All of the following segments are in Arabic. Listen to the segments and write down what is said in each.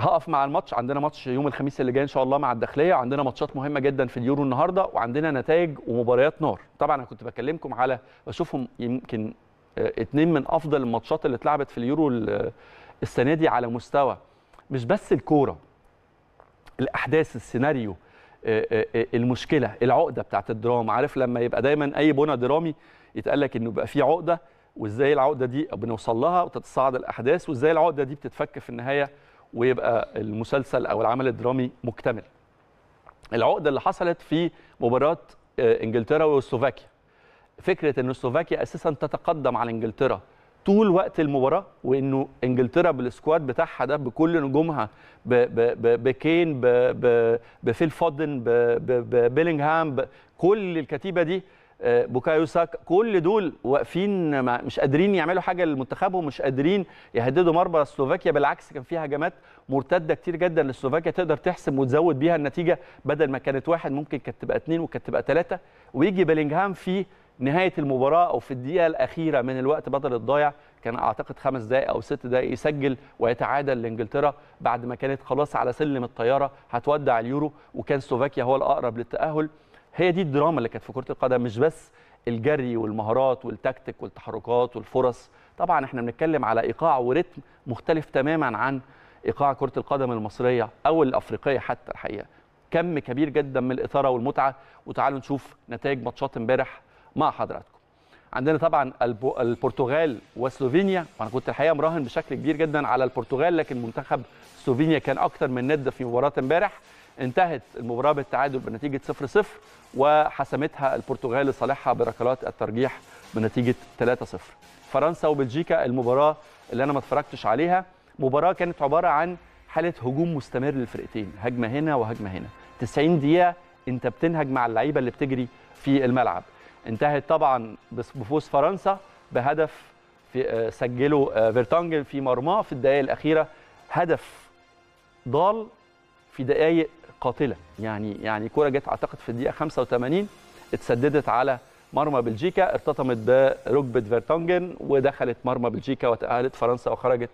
هقف مع الماتش عندنا ماتش يوم الخميس اللي جاي ان شاء الله مع الداخليه وعندنا ماتشات مهمه جدا في اليورو النهارده وعندنا نتائج ومباريات نار طبعا انا كنت بكلمكم على بشوفهم يمكن آه، اتنين من افضل الماتشات اللي اتلعبت في اليورو آه، السنه دي على مستوى مش بس الكوره الاحداث السيناريو آه، المشكله العقده بتاعت الدراما عارف لما يبقى دايما اي بنى درامي يتقال لك انه يبقى في عقده وازاي العقده دي بنوصل لها وتتصاعد الاحداث وازاي العقده دي بتتفك في النهايه ويبقى المسلسل او العمل الدرامي مكتمل العقده اللي حصلت في مباراه آه، انجلترا وسلوفاكيا فكره ان سلوفاكيا اساسا تتقدم على انجلترا طول وقت المباراه وانه انجلترا بالسكواد بتاعها ده بكل نجومها بكين بفيل فودن ببيلينغهام كل الكتيبه دي آه، بوكايو ساكا كل دول واقفين مش قادرين يعملوا حاجه لمنتخبهم مش قادرين يهددوا مرمى سلوفاكيا بالعكس كان فيها هجمات مرتده كتير جدا لسلوفاكيا تقدر تحسم وتزود بيها النتيجه بدل ما كانت واحد ممكن كانت تبقى اثنين وكانت تبقى ثلاثه ويجي بلينغهام في نهايه المباراه او في الدقيقه الاخيره من الوقت بدل الضايع كان اعتقد خمس دقائق او ست دقائق يسجل ويتعادل لانجلترا بعد ما كانت خلاص على سلم الطياره هتودع اليورو وكان سلوفاكيا هو الاقرب للتاهل هي دي الدراما اللي كانت في كره القدم مش بس الجري والمهارات والتكتيك والتحركات والفرص طبعا احنا بنتكلم على ايقاع ورتم مختلف تماما عن ايقاع كره القدم المصريه او الافريقيه حتى الحقيقه كم كبير جدا من الاثاره والمتعه وتعالوا نشوف نتائج ماتشات امبارح مع حضراتكم عندنا طبعا البرتغال وسلوفينيا وانا كنت الحقيقه مراهن بشكل كبير جدا على البرتغال لكن منتخب سلوفينيا كان اكثر من ند في مباراه امبارح انتهت المباراه بالتعادل بنتيجه 0-0 وحسمتها البرتغال لصالحها بركلات الترجيح بنتيجه 3-0 فرنسا وبلجيكا المباراه اللي انا ما اتفرجتش عليها مباراه كانت عباره عن حاله هجوم مستمر للفرقتين هجمه هنا وهجمه هنا 90 دقيقه انت بتنهج مع اللعيبه اللي بتجري في الملعب انتهت طبعا بفوز فرنسا بهدف في آه، سجله آه، فيرتانجل في مرماه في الدقائق الاخيره هدف ضال في دقائق قاتله يعني يعني كره جت اعتقد في الدقيقه 85 اتسددت على مرمى بلجيكا ارتطمت بركبه فيرتانجن ودخلت مرمى بلجيكا وتاهلت فرنسا وخرجت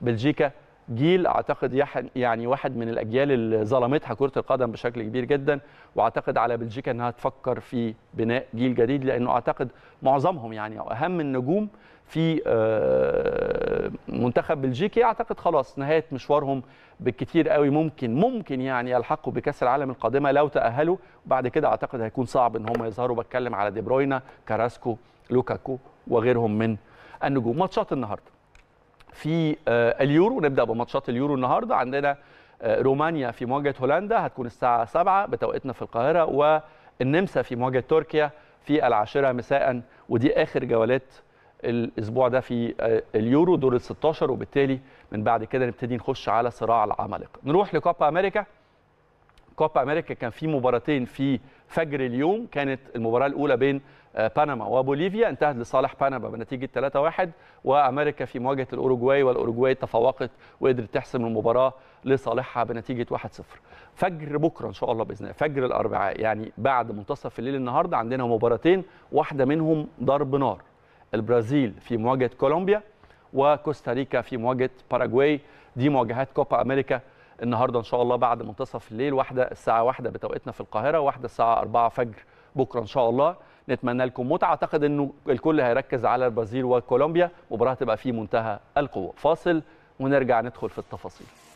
بلجيكا جيل اعتقد يعني واحد من الاجيال اللي ظلمتها كره القدم بشكل كبير جدا واعتقد على بلجيكا انها تفكر في بناء جيل جديد لانه اعتقد معظمهم يعني اهم النجوم في آه، منتخب بلجيكي اعتقد خلاص نهايه مشوارهم بالكثير قوي ممكن ممكن يعني يلحقوا بكاس العالم القادمه لو تاهلوا وبعد كده اعتقد هيكون صعب ان هم يظهروا بتكلم على دي بروينا كاراسكو لوكاكو وغيرهم من النجوم ماتشات النهارده في آه، اليورو نبدا بماتشات اليورو النهارده عندنا آه، رومانيا في مواجهه هولندا هتكون الساعه 7 بتوقيتنا في القاهره والنمسا في مواجهه تركيا في العاشرة مساء ودي اخر جولات الاسبوع ده في آه، اليورو دور ال 16 وبالتالي من بعد كده نبتدي نخش على صراع العمالقه نروح لكوبا امريكا كوبا امريكا كان في مباراتين في فجر اليوم كانت المباراه الاولى بين آه، بنما وبوليفيا انتهت لصالح بنما بنتيجه 3-1 وامريكا في مواجهه الاوروجواي والاوروجواي تفوقت وقدرت تحسم المباراه لصالحها بنتيجه 1-0 فجر بكره ان شاء الله باذن الله فجر الاربعاء يعني بعد منتصف الليل النهارده عندنا مباراتين واحده منهم ضرب نار البرازيل في مواجهه كولومبيا وكوستاريكا في مواجهه باراجواي دي مواجهات كوبا امريكا النهارده ان شاء الله بعد منتصف الليل واحده الساعه واحدة بتوقيتنا في القاهره واحدة الساعه 4 فجر بكره ان شاء الله نتمنى لكم متعه اعتقد انه الكل هيركز على البرازيل وكولومبيا مباراه تبقى في منتهى القوه فاصل ونرجع ندخل في التفاصيل